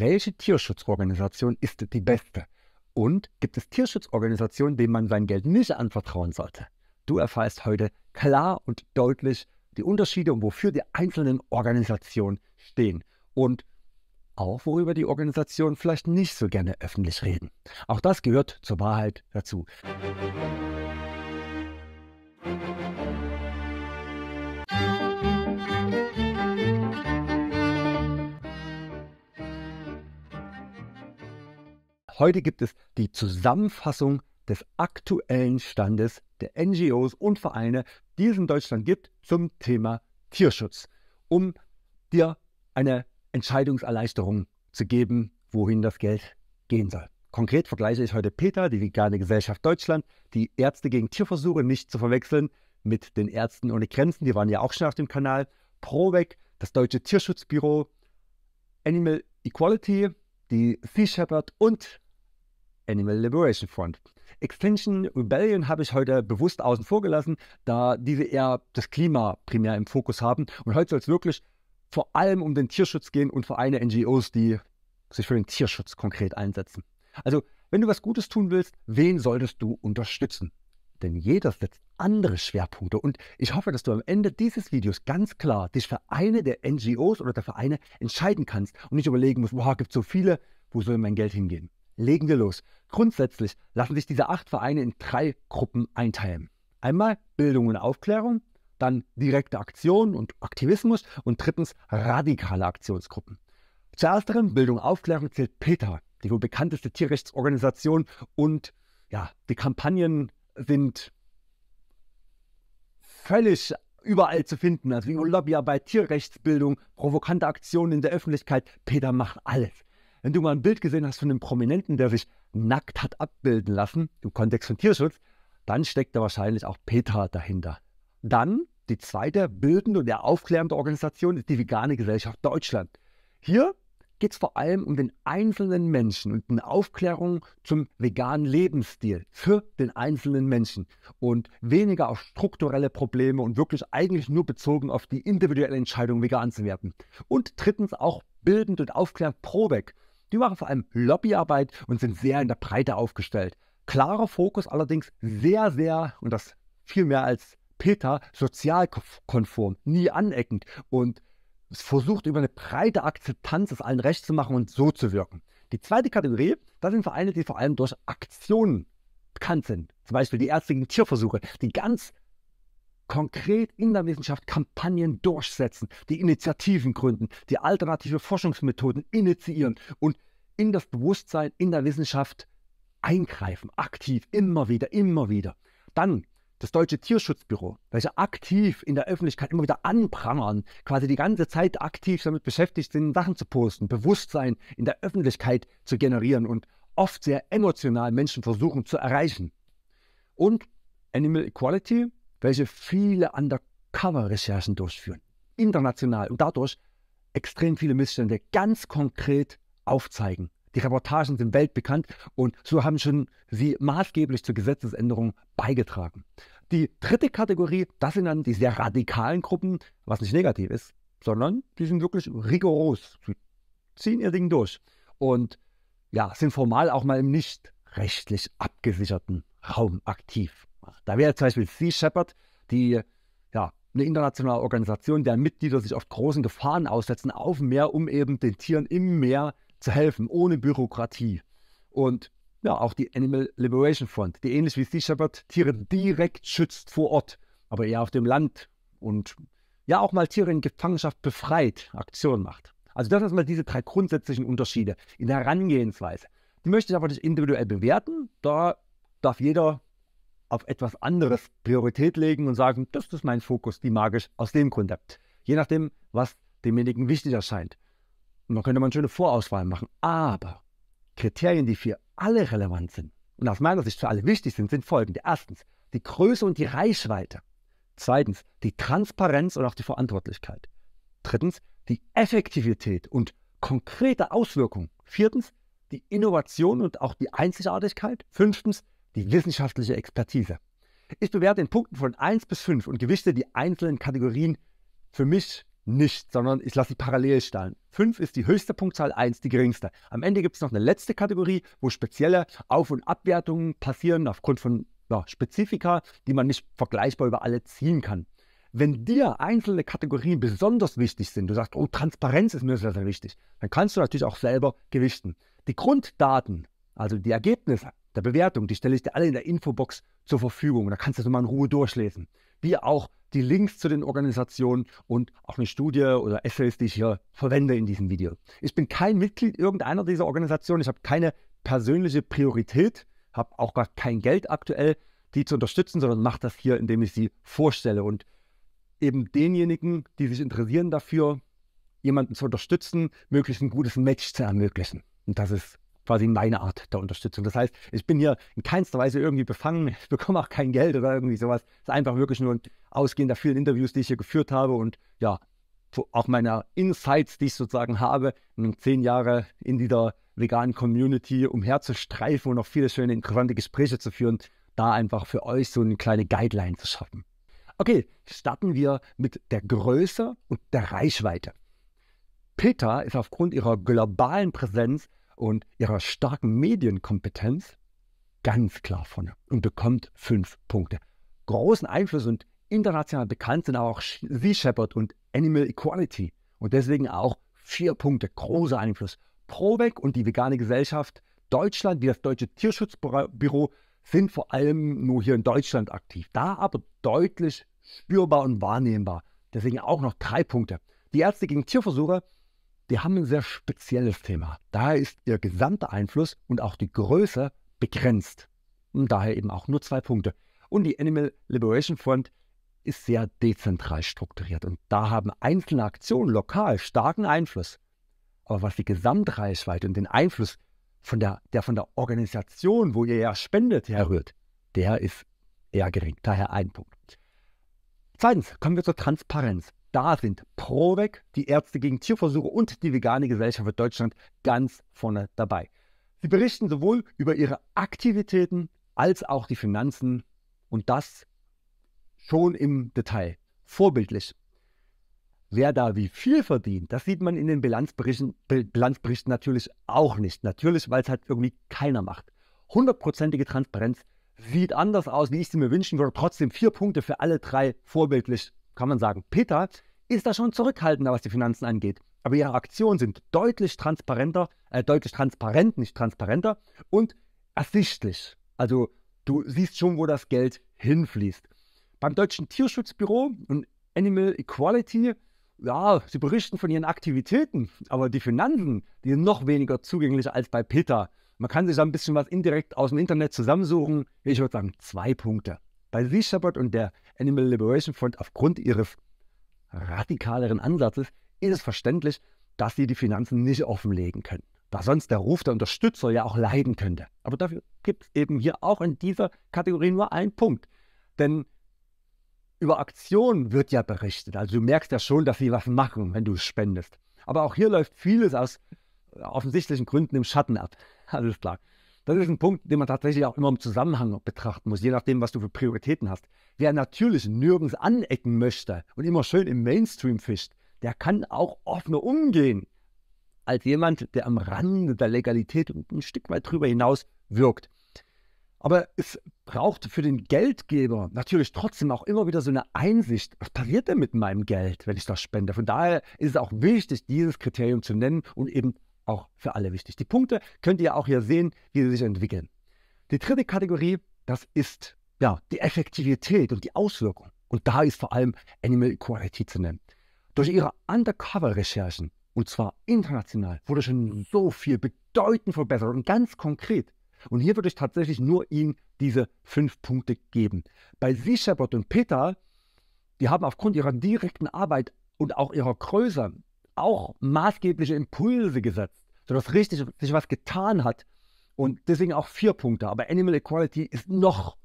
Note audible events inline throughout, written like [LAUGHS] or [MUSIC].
welche Tierschutzorganisation ist die beste? Und gibt es Tierschutzorganisationen, denen man sein Geld nicht anvertrauen sollte? Du erfährst heute klar und deutlich die Unterschiede und wofür die einzelnen Organisationen stehen. Und auch worüber die Organisationen vielleicht nicht so gerne öffentlich reden. Auch das gehört zur Wahrheit dazu. Musik Heute gibt es die Zusammenfassung des aktuellen Standes der NGOs und Vereine, die es in Deutschland gibt, zum Thema Tierschutz, um dir eine Entscheidungserleichterung zu geben, wohin das Geld gehen soll. Konkret vergleiche ich heute Peter, die Vegane Gesellschaft Deutschland, die Ärzte gegen Tierversuche nicht zu verwechseln mit den Ärzten ohne Grenzen, die waren ja auch schon auf dem Kanal, ProVec, das Deutsche Tierschutzbüro, Animal Equality, die Sea Shepherd und Animal Liberation Front. Extinction Rebellion habe ich heute bewusst außen vor gelassen, da diese eher das Klima primär im Fokus haben. Und heute soll es wirklich vor allem um den Tierschutz gehen und Vereine, NGOs, die sich für den Tierschutz konkret einsetzen. Also, wenn du was Gutes tun willst, wen solltest du unterstützen? Denn jeder setzt andere Schwerpunkte und ich hoffe, dass du am Ende dieses Videos ganz klar dich für eine der NGOs oder der Vereine entscheiden kannst und nicht überlegen musst, wow, gibt es so viele, wo soll mein Geld hingehen? legen wir los. Grundsätzlich lassen sich diese acht Vereine in drei Gruppen einteilen. Einmal Bildung und Aufklärung, dann direkte Aktion und Aktivismus und drittens radikale Aktionsgruppen. Zur ersteren Bildung Aufklärung zählt PETA, die wohl bekannteste Tierrechtsorganisation und ja, die Kampagnen sind völlig überall zu finden. Also Lobbyarbeit, Tierrechtsbildung, provokante Aktionen in der Öffentlichkeit. PETA macht alles. Wenn du mal ein Bild gesehen hast von einem Prominenten, der sich nackt hat abbilden lassen, im Kontext von Tierschutz, dann steckt da wahrscheinlich auch Peter dahinter. Dann die zweite bildende und aufklärende Organisation ist die Vegane Gesellschaft Deutschland. Hier geht es vor allem um den einzelnen Menschen und eine Aufklärung zum veganen Lebensstil für den einzelnen Menschen und weniger auf strukturelle Probleme und wirklich eigentlich nur bezogen auf die individuelle Entscheidung, vegan zu werden. Und drittens auch bildend und aufklärend ProVeg. Die machen vor allem Lobbyarbeit und sind sehr in der Breite aufgestellt. Klarer Fokus allerdings sehr, sehr, und das viel mehr als Peter, sozialkonform, nie aneckend und versucht über eine breite Akzeptanz es allen recht zu machen und so zu wirken. Die zweite Kategorie, das sind Vereine, die vor allem durch Aktionen bekannt sind. Zum Beispiel die ärztlichen Tierversuche, die ganz konkret in der Wissenschaft Kampagnen durchsetzen, die Initiativen gründen, die alternative Forschungsmethoden initiieren und in das Bewusstsein in der Wissenschaft eingreifen, aktiv, immer wieder, immer wieder. Dann das Deutsche Tierschutzbüro, welche aktiv in der Öffentlichkeit immer wieder anprangern, quasi die ganze Zeit aktiv damit beschäftigt sind, Sachen zu posten, Bewusstsein in der Öffentlichkeit zu generieren und oft sehr emotional Menschen versuchen zu erreichen. Und Animal Equality, welche viele Undercover-Recherchen durchführen, international und dadurch extrem viele Missstände ganz konkret aufzeigen. Die Reportagen sind weltbekannt und so haben schon sie maßgeblich zur Gesetzesänderung beigetragen. Die dritte Kategorie, das sind dann die sehr radikalen Gruppen, was nicht negativ ist, sondern die sind wirklich rigoros. Sie ziehen ihr Ding durch und ja, sind formal auch mal im nicht rechtlich abgesicherten Raum aktiv gemacht. Da wäre zum Beispiel Sea Shepherd, die ja, eine internationale Organisation, deren Mitglieder sich oft großen Gefahren aussetzen auf dem Meer, um eben den Tieren im Meer zu helfen, ohne Bürokratie. Und ja, auch die Animal Liberation Front, die ähnlich wie Sea Shepherd Tiere direkt schützt vor Ort, aber eher auf dem Land und ja auch mal Tiere in Gefangenschaft befreit, Aktion macht. Also das sind mal diese drei grundsätzlichen Unterschiede in der Herangehensweise. Die möchte ich aber nicht individuell bewerten, da darf jeder auf etwas anderes Priorität legen und sagen, das ist mein Fokus, die mag ich aus dem Grund. Je nachdem, was demjenigen wichtig erscheint. Und dann könnte man schöne Vorauswahl machen. Aber Kriterien, die für alle relevant sind und aus meiner Sicht für alle wichtig sind, sind folgende. Erstens, die Größe und die Reichweite. Zweitens, die Transparenz und auch die Verantwortlichkeit. Drittens, die Effektivität und konkrete Auswirkungen. Viertens, die Innovation und auch die Einzigartigkeit. Fünftens, die wissenschaftliche Expertise. Ich bewerte in Punkten von 1 bis 5 und gewichte die einzelnen Kategorien für mich nicht, sondern ich lasse sie parallel stellen. 5 ist die höchste Punktzahl, 1 die geringste. Am Ende gibt es noch eine letzte Kategorie, wo spezielle Auf- und Abwertungen passieren aufgrund von ja, Spezifika, die man nicht vergleichbar über alle ziehen kann. Wenn dir einzelne Kategorien besonders wichtig sind, du sagst, oh, Transparenz ist mir sehr, sehr wichtig, dann kannst du natürlich auch selber gewichten. Die Grunddaten, also die Ergebnisse, der Bewertung. Die stelle ich dir alle in der Infobox zur Verfügung. Da kannst du das mal in Ruhe durchlesen. Wie auch die Links zu den Organisationen und auch eine Studie oder Essays, die ich hier verwende in diesem Video. Ich bin kein Mitglied irgendeiner dieser Organisationen. Ich habe keine persönliche Priorität, habe auch gar kein Geld aktuell, die zu unterstützen, sondern mache das hier, indem ich sie vorstelle und eben denjenigen, die sich interessieren dafür, jemanden zu unterstützen, möglichst ein gutes Match zu ermöglichen. Und das ist quasi meine Art der Unterstützung. Das heißt, ich bin hier in keinster Weise irgendwie befangen, [LAUGHS] ich bekomme auch kein Geld oder irgendwie sowas. Es ist einfach wirklich nur ein Ausgehen der vielen Interviews, die ich hier geführt habe und ja, auch meiner Insights, die ich sozusagen habe, zehn Jahre in dieser veganen Community umherzustreifen und auch viele schöne, interessante Gespräche zu führen, da einfach für euch so eine kleine Guideline zu schaffen. Okay, starten wir mit der Größe und der Reichweite. Peter ist aufgrund ihrer globalen Präsenz und ihrer starken Medienkompetenz ganz klar vorne und bekommt fünf Punkte. Großen Einfluss und international bekannt sind auch The Shepherd und Animal Equality und deswegen auch vier Punkte, großer Einfluss. Probeck und die vegane Gesellschaft Deutschland wie das Deutsche Tierschutzbüro sind vor allem nur hier in Deutschland aktiv, da aber deutlich spürbar und wahrnehmbar. Deswegen auch noch drei Punkte. Die Ärzte gegen Tierversuche die haben ein sehr spezielles Thema. Daher ist ihr gesamter Einfluss und auch die Größe begrenzt. Und daher eben auch nur zwei Punkte. Und die Animal Liberation Front ist sehr dezentral strukturiert. Und da haben einzelne Aktionen lokal starken Einfluss. Aber was die Gesamtreichweite und den Einfluss von der, der von der Organisation, wo ihr ja spendet, herrührt, der ist eher gering. Daher ein Punkt. Zweitens kommen wir zur Transparenz da sind ProVec, die Ärzte gegen Tierversuche und die Vegane Gesellschaft für Deutschland ganz vorne dabei. Sie berichten sowohl über ihre Aktivitäten als auch die Finanzen und das schon im Detail. Vorbildlich. Wer da wie viel verdient, das sieht man in den Bilanzberichten, Bilanzberichten natürlich auch nicht. Natürlich, weil es halt irgendwie keiner macht. Hundertprozentige Transparenz sieht anders aus, wie ich sie mir wünschen würde. Trotzdem vier Punkte für alle drei vorbildlich kann man sagen, Peter ist da schon zurückhaltender, was die Finanzen angeht. Aber ihre Aktionen sind deutlich transparenter, äh, deutlich transparent, nicht transparenter und ersichtlich. Also du siehst schon, wo das Geld hinfließt. Beim Deutschen Tierschutzbüro und Animal Equality, ja, sie berichten von ihren Aktivitäten, aber die Finanzen, die sind noch weniger zugänglich als bei Peter. Man kann sich da ein bisschen was indirekt aus dem Internet zusammensuchen. Ich würde sagen, zwei Punkte bei The und der Animal Liberation Front aufgrund ihres radikaleren Ansatzes ist es verständlich, dass sie die Finanzen nicht offenlegen können, da sonst der Ruf der Unterstützer ja auch leiden könnte. Aber dafür gibt es eben hier auch in dieser Kategorie nur einen Punkt. Denn über Aktionen wird ja berichtet. Also du merkst ja schon, dass sie was machen, wenn du spendest. Aber auch hier läuft vieles aus offensichtlichen Gründen im Schatten ab. Alles klar. Das ist ein Punkt, den man tatsächlich auch immer im Zusammenhang betrachten muss, je nachdem, was du für Prioritäten hast. Wer natürlich nirgends anecken möchte und immer schön im Mainstream fischt, der kann auch offener umgehen als jemand, der am Rande der Legalität und ein Stück weit drüber hinaus wirkt. Aber es braucht für den Geldgeber natürlich trotzdem auch immer wieder so eine Einsicht, was passiert denn mit meinem Geld, wenn ich das spende. Von daher ist es auch wichtig, dieses Kriterium zu nennen und eben auch für alle wichtig. Die Punkte könnt ihr auch hier sehen, wie sie sich entwickeln. Die dritte Kategorie, das ist ja die Effektivität und die Auswirkung. Und da ist vor allem Animal Equality zu nennen. Durch ihre Undercover-Recherchen, und zwar international, wurde schon so viel bedeutend verbessert und ganz konkret. Und hier würde ich tatsächlich nur Ihnen diese fünf Punkte geben. Bei Sea Shepherd und Peter, die haben aufgrund ihrer direkten Arbeit und auch ihrer Größe auch maßgebliche Impulse gesetzt, sodass richtig sich was getan hat. Und deswegen auch vier Punkte. Aber Animal Equality ist noch,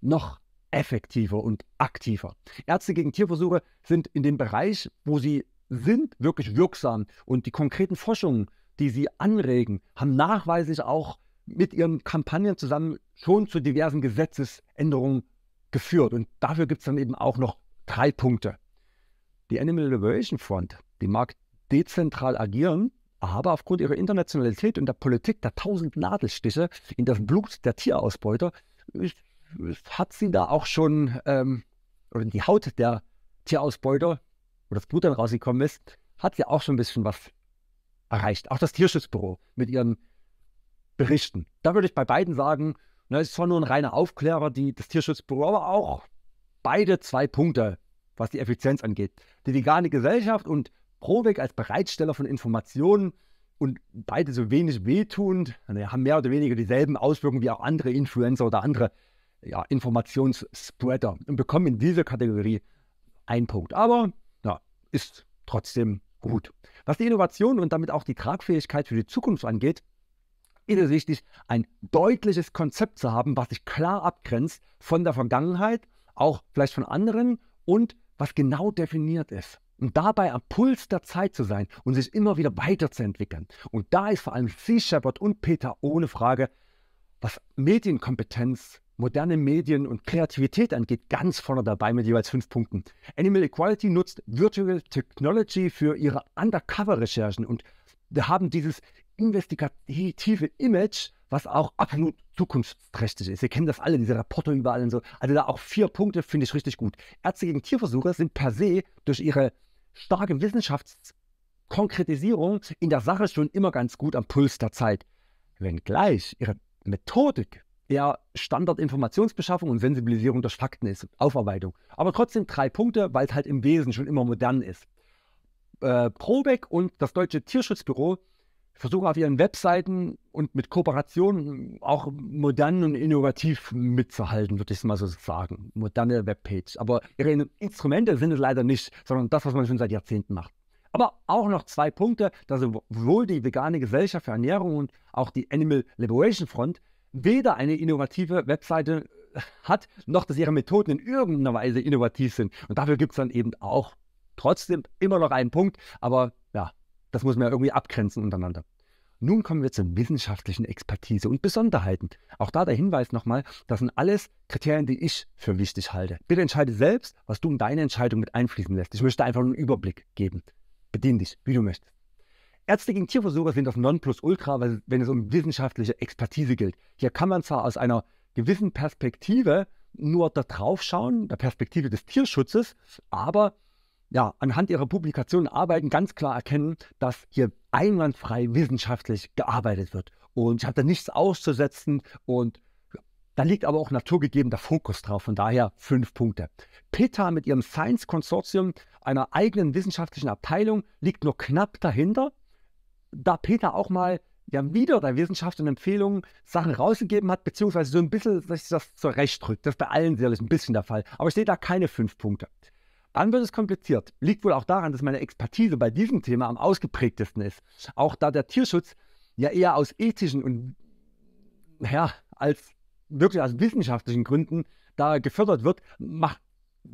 noch effektiver und aktiver. Ärzte gegen Tierversuche sind in dem Bereich, wo sie sind, wirklich wirksam. Und die konkreten Forschungen, die sie anregen, haben nachweislich auch mit ihren Kampagnen zusammen schon zu diversen Gesetzesänderungen geführt. Und dafür gibt es dann eben auch noch drei Punkte. Die Animal Liberation Front, die mag dezentral agieren, aber aufgrund ihrer Internationalität und der Politik der tausend Nadelstiche in das Blut der Tierausbeuter hat sie da auch schon, ähm, oder die Haut der Tierausbeuter, wo das Blut dann rausgekommen ist, hat sie auch schon ein bisschen was erreicht. Auch das Tierschutzbüro mit ihren Berichten. Da würde ich bei beiden sagen, na, ne, es ist zwar nur ein reiner Aufklärer, die, das Tierschutzbüro, aber auch beide zwei Punkte, was die Effizienz angeht. Die vegane Gesellschaft und Probeck als Bereitsteller von Informationen und beide so wenig wehtuend, haben mehr oder weniger dieselben Auswirkungen wie auch andere Influencer oder andere ja, Informationsspreader und bekommen in dieser Kategorie einen Punkt. Aber ja, ist trotzdem gut. Was die Innovation und damit auch die Tragfähigkeit für die Zukunft angeht, ist es wichtig, ein deutliches Konzept zu haben, was sich klar abgrenzt von der Vergangenheit, auch vielleicht von anderen und was genau definiert ist und dabei am Puls der Zeit zu sein und sich immer wieder weiterzuentwickeln. Und da ist vor allem Sea Shepherd und Peter ohne Frage, was Medienkompetenz, moderne Medien und Kreativität angeht, ganz vorne dabei mit jeweils fünf Punkten. Animal Equality nutzt Virtual Technology für ihre Undercover-Recherchen und wir haben dieses investigative Image, was auch absolut zukunftsträchtig ist. Ihr kennt das alle, diese Reporter überall und so. Also da auch vier Punkte finde ich richtig gut. Ärzte gegen Tierversuche sind per se durch ihre starke Wissenschaftskonkretisierung in der Sache schon immer ganz gut am Puls der Zeit, wenngleich ihre Methodik eher Standardinformationsbeschaffung und Sensibilisierung durch Fakten ist, Aufarbeitung. Aber trotzdem drei Punkte, weil es halt im Wesen schon immer modern ist. Äh, Probeck und das Deutsche Tierschutzbüro versuchen auf ihren Webseiten und mit Kooperationen auch modern und innovativ mitzuhalten, würde ich es mal so sagen. Moderne Webpage. Aber ihre Instrumente sind es leider nicht, sondern das, was man schon seit Jahrzehnten macht. Aber auch noch zwei Punkte, dass sowohl die vegane Gesellschaft für Ernährung und auch die Animal Liberation Front weder eine innovative Webseite hat, noch dass ihre Methoden in irgendeiner Weise innovativ sind. Und dafür gibt es dann eben auch trotzdem immer noch einen Punkt, aber das muss man ja irgendwie abgrenzen untereinander. Nun kommen wir zur wissenschaftlichen Expertise und Besonderheiten. Auch da der Hinweis nochmal, das sind alles Kriterien, die ich für wichtig halte. Bitte entscheide selbst, was du in deine Entscheidung mit einfließen lässt. Ich möchte einfach einen Überblick geben. Bedien dich, wie du möchtest. Ärzte gegen Tierversuche sind das Nonplusultra, wenn es um wissenschaftliche Expertise gilt. Hier kann man zwar aus einer gewissen Perspektive nur da drauf schauen, der Perspektive des Tierschutzes, aber ja, anhand ihrer Publikationen arbeiten, ganz klar erkennen, dass hier einwandfrei wissenschaftlich gearbeitet wird. Und ich habe da nichts auszusetzen und da liegt aber auch naturgegebener Fokus drauf, von daher fünf Punkte. PETA mit ihrem Science Consortium, einer eigenen wissenschaftlichen Abteilung, liegt nur knapp dahinter. Da PETA auch mal ja, wieder der Wissenschaft und Empfehlungen Sachen rausgegeben hat, beziehungsweise so ein bisschen sich das zurechtdrückt. Das ist bei allen sicherlich ein bisschen der Fall. Aber ich sehe da keine fünf Punkte. Dann wird es kompliziert. Liegt wohl auch daran, dass meine Expertise bei diesem Thema am ausgeprägtesten ist. Auch da der Tierschutz ja eher aus ethischen und ja, als wirklich aus wissenschaftlichen Gründen da gefördert wird, macht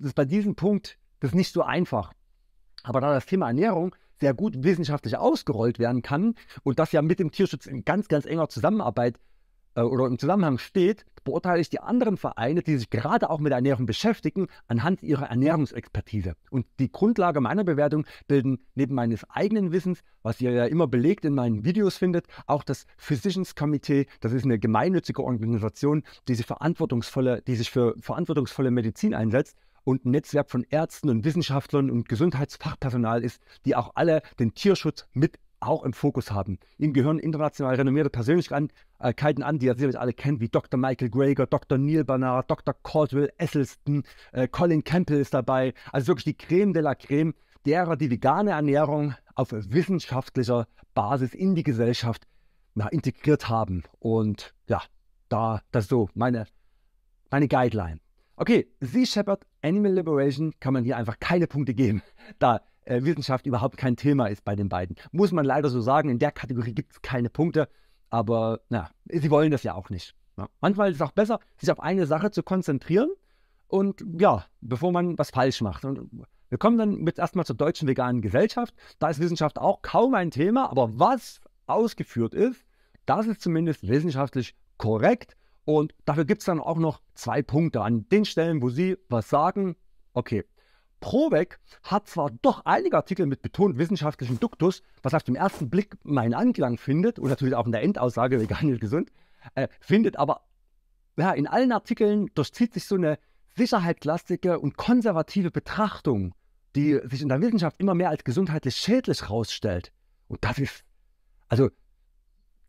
es bei diesem Punkt das nicht so einfach. Aber da das Thema Ernährung sehr gut wissenschaftlich ausgerollt werden kann und das ja mit dem Tierschutz in ganz, ganz enger Zusammenarbeit äh, oder im Zusammenhang steht, beurteile ich die anderen Vereine, die sich gerade auch mit Ernährung beschäftigen, anhand ihrer Ernährungsexpertise. Und die Grundlage meiner Bewertung bilden neben meines eigenen Wissens, was ihr ja immer belegt in meinen Videos findet, auch das Physicians Committee. Das ist eine gemeinnützige Organisation, die sich, verantwortungsvolle, die sich für verantwortungsvolle Medizin einsetzt und ein Netzwerk von Ärzten und Wissenschaftlern und Gesundheitsfachpersonal ist, die auch alle den Tierschutz mit auch im Fokus haben. Ihm gehören international renommierte Persönlichkeiten an, die ihr sicherlich alle kennt, wie Dr. Michael Greger, Dr. Neil Barnard, Dr. Caldwell Esselstyn, äh, Colin Campbell ist dabei. Also wirklich die Creme de la Creme derer, die vegane Ernährung auf wissenschaftlicher Basis in die Gesellschaft na, integriert haben. Und ja, da, das ist so meine, meine Guideline. Okay, Sea Shepherd Animal Liberation kann man hier einfach keine Punkte geben, da äh, Wissenschaft überhaupt kein Thema ist bei den beiden. Muss man leider so sagen, in der Kategorie gibt es keine Punkte, aber na, sie wollen das ja auch nicht. Ja. Ne? Manchmal ist es auch besser, sich auf eine Sache zu konzentrieren und ja, bevor man was falsch macht. Und wir kommen dann jetzt erstmal zur deutschen veganen Gesellschaft. Da ist Wissenschaft auch kaum ein Thema, aber was ausgeführt ist, das ist zumindest wissenschaftlich korrekt. Und dafür gibt es dann auch noch zwei Punkte an den Stellen, wo Sie was sagen. Okay, Probeck hat zwar doch einige Artikel mit betont wissenschaftlichem Duktus, was auf den ersten Blick meinen Anklang findet und natürlich auch in der Endaussage vegan und gesund, äh, findet aber ja, in allen Artikeln durchzieht sich so eine sicherheitslastige und konservative Betrachtung, die sich in der Wissenschaft immer mehr als gesundheitlich schädlich herausstellt. Und das ist, also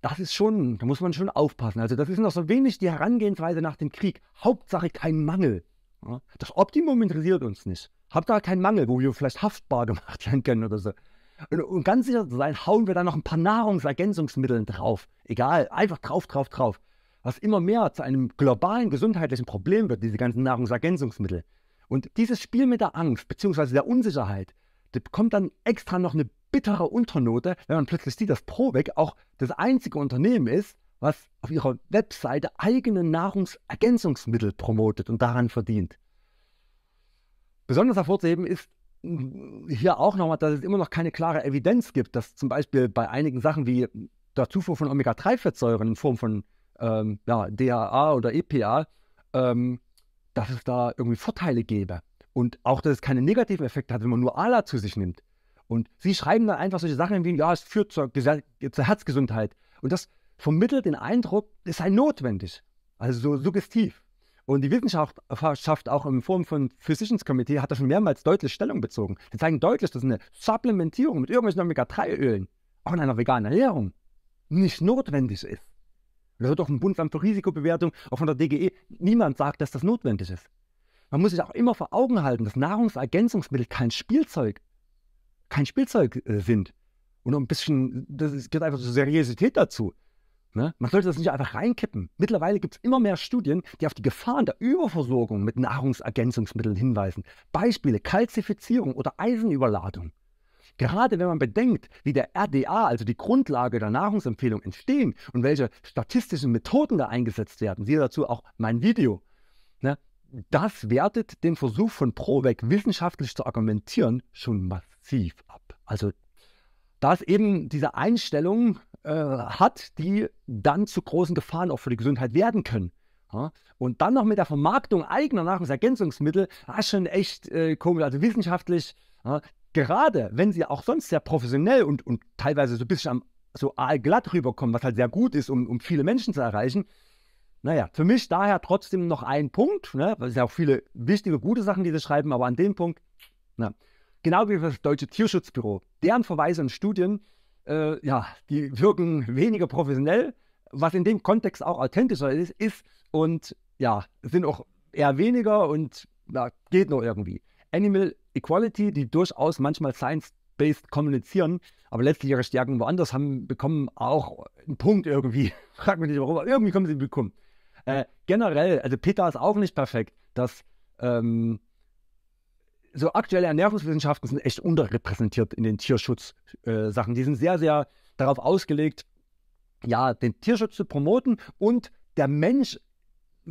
das ist schon, da muss man schon aufpassen. Also das ist noch so wenig die Herangehensweise nach dem Krieg. Hauptsache kein Mangel. Ne? Das Optimum interessiert uns nicht. Habt da keinen Mangel, wo wir vielleicht haftbar [LAUGHS] gemacht werden können oder so. Und, um ganz sicher zu sein, hauen wir da noch ein paar Nahrungsergänzungsmittel drauf. Egal, einfach drauf, drauf, drauf. Was immer mehr zu einem globalen gesundheitlichen Problem wird, diese ganzen Nahrungsergänzungsmittel. Und dieses Spiel mit der Angst bzw. der Unsicherheit, das bekommt dann extra noch eine bittere Unternote, wenn man plötzlich sieht, dass Probeck auch das einzige Unternehmen ist, was auf ihrer Webseite eigene Nahrungsergänzungsmittel promotet und daran verdient. Besonders hervorzuheben ist hm, hier auch nochmal, dass es immer noch keine klare Evidenz gibt, dass zum Beispiel bei einigen Sachen wie der Zufuhr von Omega-3-Fettsäuren in Form von ähm, ja, DAA oder EPA, ähm, dass es da irgendwie Vorteile gäbe. Und auch, dass es keine negativen Effekte hat, wenn man nur ALA zu sich nimmt. Und sie schreiben dann einfach solche Sachen wie, ja, es führt zur, zur Herzgesundheit. Und das vermittelt den Eindruck, es sei notwendig, also so suggestiv. Und die Wissenschaft auch in Form von Physicians Committee hat da schon mehrmals deutlich Stellung bezogen. Sie zeigen deutlich, dass eine Supplementierung mit irgendwelchen Omega-3-Ölen, auch in einer veganen Ernährung, nicht notwendig ist. Also das wird auch im Bundesamt für Risikobewertung, auch von der DGE, niemand sagt, dass das notwendig ist. Man muss sich auch immer vor Augen halten, dass Nahrungsergänzungsmittel kein Spielzeug, kein Spielzeug äh, sind. Und ein bisschen, das gehört einfach zur Seriosität dazu. Ne? Man sollte das nicht einfach reinkippen. Mittlerweile gibt es immer mehr Studien, die auf die Gefahren der Überversorgung mit Nahrungsergänzungsmitteln hinweisen. Beispiele Kalzifizierung oder Eisenüberladung. Gerade wenn man bedenkt, wie der RDA, also die Grundlage der Nahrungsempfehlung, entstehen und welche statistischen Methoden da eingesetzt werden, siehe dazu auch mein Video. Ne? Das wertet den Versuch von ProVec wissenschaftlich zu argumentieren schon massiv ab. Also da ist eben diese Einstellung äh, hat, die dann zu großen Gefahren auch für die Gesundheit werden können. Ja? Und dann noch mit der Vermarktung eigener Nahrungsergänzungsmittel, das ist schon echt äh, komisch, also wissenschaftlich, ja? gerade wenn sie auch sonst sehr professionell und, und teilweise so ein bisschen am, so aalglatt rüberkommen, was halt sehr gut ist, um, um viele Menschen zu erreichen, naja, für mich daher trotzdem noch ein Punkt, ne? weil es ja auch viele wichtige, gute Sachen, die sie schreiben, aber an dem Punkt, na, genau wie für das Deutsche Tierschutzbüro, deren Verweise und Studien äh, ja, die wirken weniger professionell. Was in dem Kontext auch authentischer ist, ist und ja, sind auch eher weniger und ja, geht noch irgendwie. Animal Equality, die durchaus manchmal science-based kommunizieren, aber letztlich ihre Stärken woanders haben, bekommen auch einen Punkt irgendwie. [LAUGHS] Frag mich nicht warum, irgendwie kommen sie bekommen. Äh, generell, also Peter ist auch nicht perfekt. Das ähm, so aktuelle Ernährungswissenschaften sind echt unterrepräsentiert in den Tierschutzsachen. Äh, die sind sehr, sehr darauf ausgelegt, ja, den Tierschutz zu promoten und der Mensch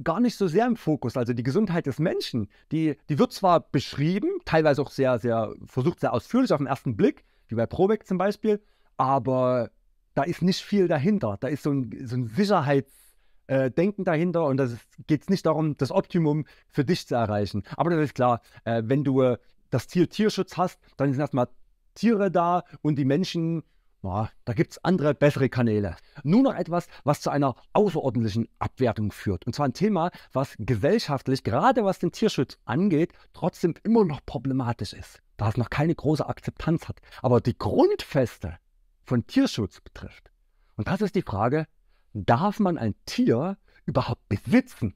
gar nicht so sehr im Fokus. Also die Gesundheit des Menschen, die, die wird zwar beschrieben, teilweise auch sehr, sehr, versucht sehr ausführlich auf den ersten Blick, wie bei Probeck zum Beispiel, aber da ist nicht viel dahinter. Da ist so ein, so ein Sicherheits- äh, Denken dahinter und das geht nicht darum, das Optimum für dich zu erreichen. Aber das ist klar, äh, wenn du äh, das Tier Tierschutz hast, dann sind erstmal Tiere da und die Menschen, na, da gibt es andere, bessere Kanäle. Nur noch etwas, was zu einer außerordentlichen Abwertung führt. Und zwar ein Thema, was gesellschaftlich, gerade was den Tierschutz angeht, trotzdem immer noch problematisch ist, da es noch keine große Akzeptanz hat. Aber die Grundfeste von Tierschutz betrifft. Und das ist die Frage, darf man ein Tier überhaupt besitzen?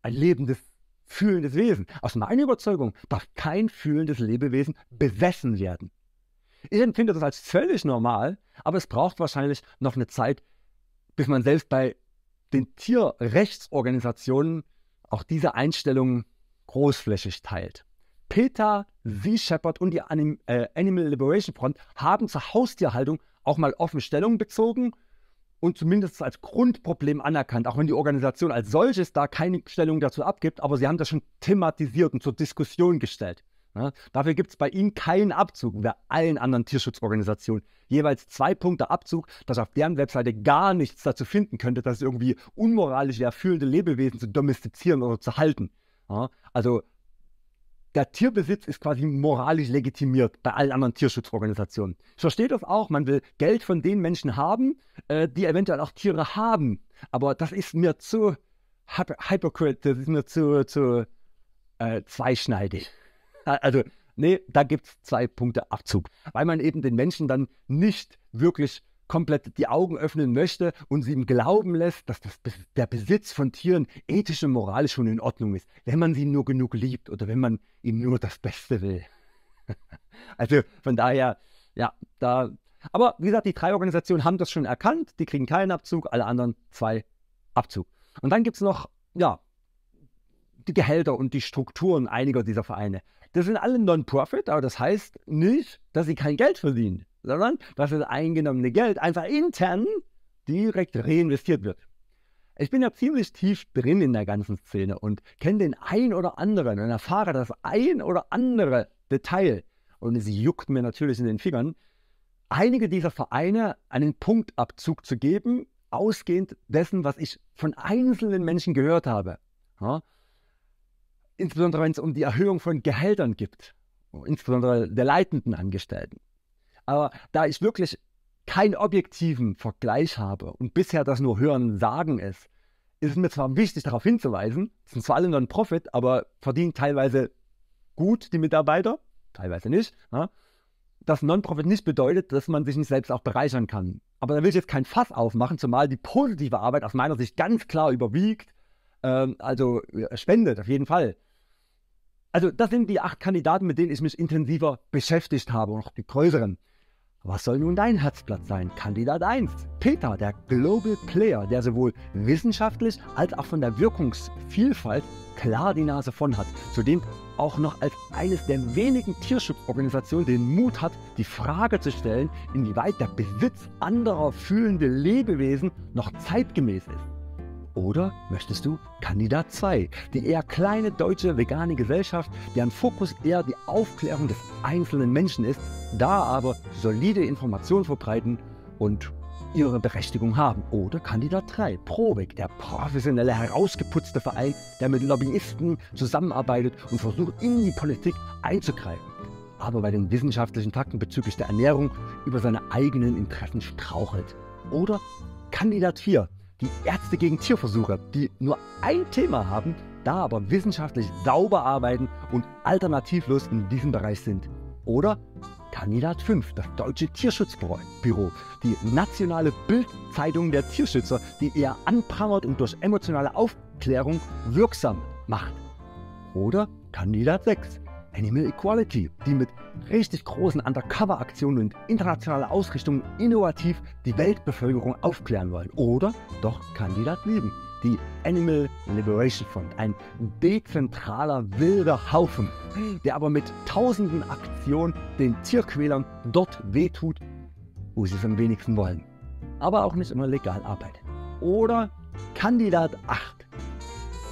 Ein lebendes, fühlendes Wesen. Aus meiner Überzeugung darf kein fühlendes Lebewesen besessen werden. Ich empfinde das als völlig normal, aber es braucht wahrscheinlich noch eine Zeit, bis man selbst bei den Tierrechtsorganisationen auch diese Einstellungen großflächig teilt. Peter, Sea Shepherd und die Anim äh Animal Liberation Front haben zur Haustierhaltung auch mal offen Stellung bezogen und zumindest als Grundproblem anerkannt, auch wenn die Organisation als solches da keine Stellung dazu abgibt, aber sie haben das schon thematisiert und zur Diskussion gestellt. Ja, ne? dafür gibt es bei Ihnen keinen Abzug, wie bei allen anderen Tierschutzorganisationen. Jeweils zwei Punkte Abzug, dass auf deren Webseite gar nichts dazu finden könnte, dass irgendwie unmoralische, erfüllende Lebewesen zu domestizieren oder zu halten. Ja, also der Tierbesitz ist quasi moralisch legitimiert bei allen anderen Tierschutzorganisationen. Ich verstehe das auch, man will Geld von den Menschen haben, äh, die eventuell auch Tiere haben. Aber das ist mir zu hypocrite, das ist mir zu, zu äh, zweischneidig. Äh, also, nee, da gibt es zwei Punkte Abzug. Weil man eben den Menschen dann nicht wirklich komplett die Augen öffnen möchte und sie ihm glauben lässt, dass das, der Besitz von Tieren ethisch und moralisch schon in Ordnung ist, wenn man sie nur genug liebt oder wenn man ihnen nur das Beste will. [LAUGHS] also von daher, ja, da. Aber wie gesagt, die drei Organisationen haben das schon erkannt, die kriegen keinen Abzug, alle anderen zwei Abzug. Und dann gibt es noch, ja, die Gehälter und die Strukturen einiger dieser Vereine. Das sind alle Non-Profit, aber das heißt nicht, dass sie kein Geld verdienen sondern dass das eingenommene Geld einfach intern direkt reinvestiert wird. Ich bin ja ziemlich tief drin in der ganzen Szene und kenne den ein oder anderen und erfahre das ein oder andere Detail. Und es juckt mir natürlich in den Fingern, einige dieser Vereine einen Punktabzug zu geben, ausgehend dessen, was ich von einzelnen Menschen gehört habe. Ja? Insbesondere wenn es um die Erhöhung von Gehältern gibt, insbesondere der leitenden Angestellten. Aber da ich wirklich keinen objektiven Vergleich habe und bisher das nur Hören sagen ist, ist es mir zwar wichtig, darauf hinzuweisen, sind zwar alle Non-Profit, aber verdienen teilweise gut die Mitarbeiter, teilweise nicht, ja, dass Non-Profit nicht bedeutet, dass man sich nicht selbst auch bereichern kann. Aber da will ich jetzt kein Fass aufmachen, zumal die positive Arbeit aus meiner Sicht ganz klar überwiegt. Ähm, also spendet auf jeden Fall. Also das sind die acht Kandidaten, mit denen ich mich intensiver beschäftigt habe, und auch die größeren. Was soll nun dein Herzblatt sein? Kandidat 1. Peter, der Global Player, der sowohl wissenschaftlich als auch von der Wirkungsvielfalt klar die Nase von hat. Zudem auch noch als eines der wenigen Tierschutzorganisationen den Mut hat, die Frage zu stellen, inwieweit der Besitz anderer fühlende Lebewesen noch zeitgemäß ist. Oder möchtest du Kandidat 2, die eher kleine deutsche vegane Gesellschaft, deren Fokus eher die Aufklärung des einzelnen Menschen ist, da aber solide Informationen verbreiten und ihre Berechtigung haben. Oder Kandidat 3, Probeck, der professionelle, herausgeputzte Verein, der mit Lobbyisten zusammenarbeitet und versucht, in die Politik einzugreifen, aber bei den wissenschaftlichen Fakten bezüglich der Ernährung über seine eigenen Interessen strauchelt. Oder Kandidat 4, die Ärzte gegen Tierversuche, die nur ein Thema haben, da aber wissenschaftlich sauber arbeiten und alternativlos in diesem Bereich sind. Oder Kandidat 5, das Deutsche Tierschutzbüro, die nationale Bildzeitung der Tierschützer, die eher anprangert und durch emotionale Aufklärung wirksam macht. Oder Kandidat 6, Animal Equality, die mit richtig großen Undercover-Aktionen und internationaler Ausrichtung innovativ die Weltbevölkerung aufklären wollen. Oder doch Kandidat Lieben, die Animal Liberation Front, ein dezentraler wilder Haufen, der aber mit tausenden Aktionen den Tierquälern dort wehtut, wo sie es am wenigsten wollen. Aber auch nicht immer legal arbeitet. Oder Kandidat 8,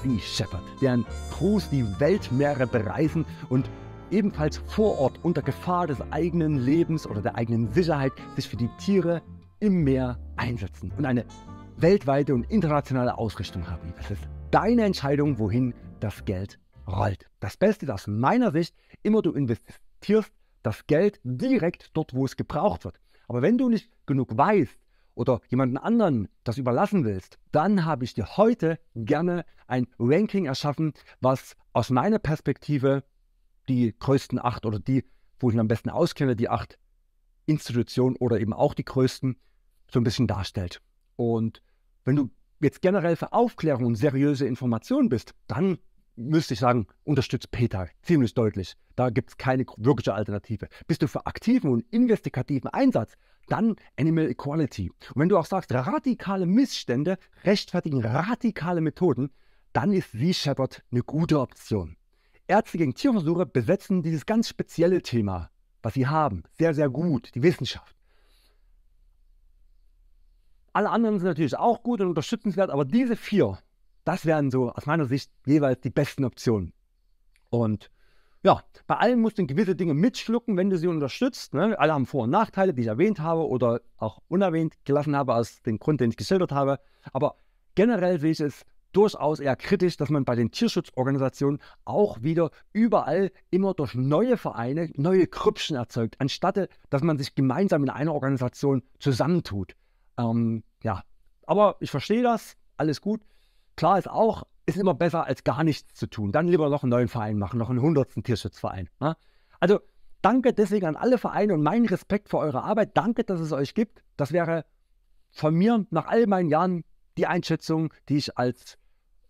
Sea Shepherd, deren Crews die Weltmeere bereisen und ebenfalls vor Ort unter Gefahr des eigenen Lebens oder der eigenen Sicherheit sich für die Tiere im Meer einsetzen und eine weltweite und internationale Ausrichtung haben. Es ist deine Entscheidung, wohin das Geld rollt. Das Beste ist aus meiner Sicht, immer du investierst das Geld direkt dort, wo es gebraucht wird. Aber wenn du nicht genug weißt, oder jemanden anderen das überlassen willst, dann habe ich dir heute gerne ein Ranking erschaffen, was aus meiner Perspektive die größten acht oder die, wo ich mich am besten auskenne, die acht Institutionen oder eben auch die größten, so ein bisschen darstellt. Und wenn du jetzt generell für Aufklärung und seriöse Informationen bist, dann müsste ich sagen, unterstützt Peter ziemlich deutlich. Da gibt es keine wirkliche Alternative. Bist du für aktiven und investigativen Einsatz, dann Animal Equality. Und wenn du auch sagst, radikale Missstände rechtfertigen radikale Methoden, dann ist Sea Shepherd eine gute Option. Ärzte gegen Tierversuche besetzen dieses ganz spezielle Thema, was sie haben, sehr, sehr gut, die Wissenschaft. Alle anderen sind natürlich auch gut und unterstützenswert, aber diese vier das wären so aus meiner Sicht jeweils die besten Optionen. Und ja, bei allen musst du gewisse Dinge mitschlucken, wenn du sie unterstützt. Ne? Alle haben Vor- und Nachteile, die ich erwähnt habe oder auch unerwähnt gelassen habe, aus dem Grund, den ich geschildert habe. Aber generell sehe ich es durchaus eher kritisch, dass man bei den Tierschutzorganisationen auch wieder überall immer durch neue Vereine neue Krüppchen erzeugt, anstatt dass man sich gemeinsam in einer Organisation zusammentut. Ähm, ja, aber ich verstehe das, alles gut. Klar ist auch, ist immer besser als gar nichts zu tun. Dann lieber noch einen neuen Verein machen, noch einen hundertsten Tierschutzverein. Ne? Also danke deswegen an alle Vereine und meinen Respekt für eure Arbeit. Danke, dass es euch gibt. Das wäre von mir nach all meinen Jahren die Einschätzung, die ich als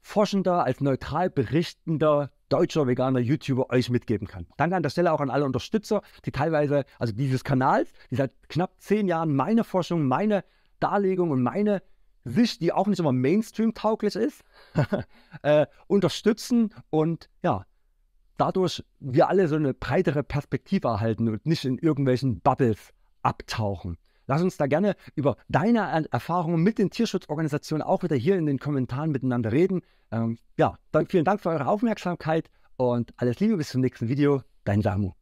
forschender, als neutral berichtender deutscher veganer YouTuber euch mitgeben kann. Danke an der Stelle auch an alle Unterstützer, die teilweise, also dieses Kanals, die seit knapp zehn Jahren meine Forschung, meine Darlegung und meine sich, die auch nicht immer Mainstream-tauglich ist, [LAUGHS] äh, unterstützen und ja, dadurch wir alle so eine breitere Perspektive erhalten und nicht in irgendwelchen Bubbles abtauchen. Lass uns da gerne über deine Erfahrungen mit den Tierschutzorganisationen auch wieder hier in den Kommentaren miteinander reden. Ähm, ja, dann vielen Dank für eure Aufmerksamkeit und alles Liebe bis zum nächsten Video. Dein Samu.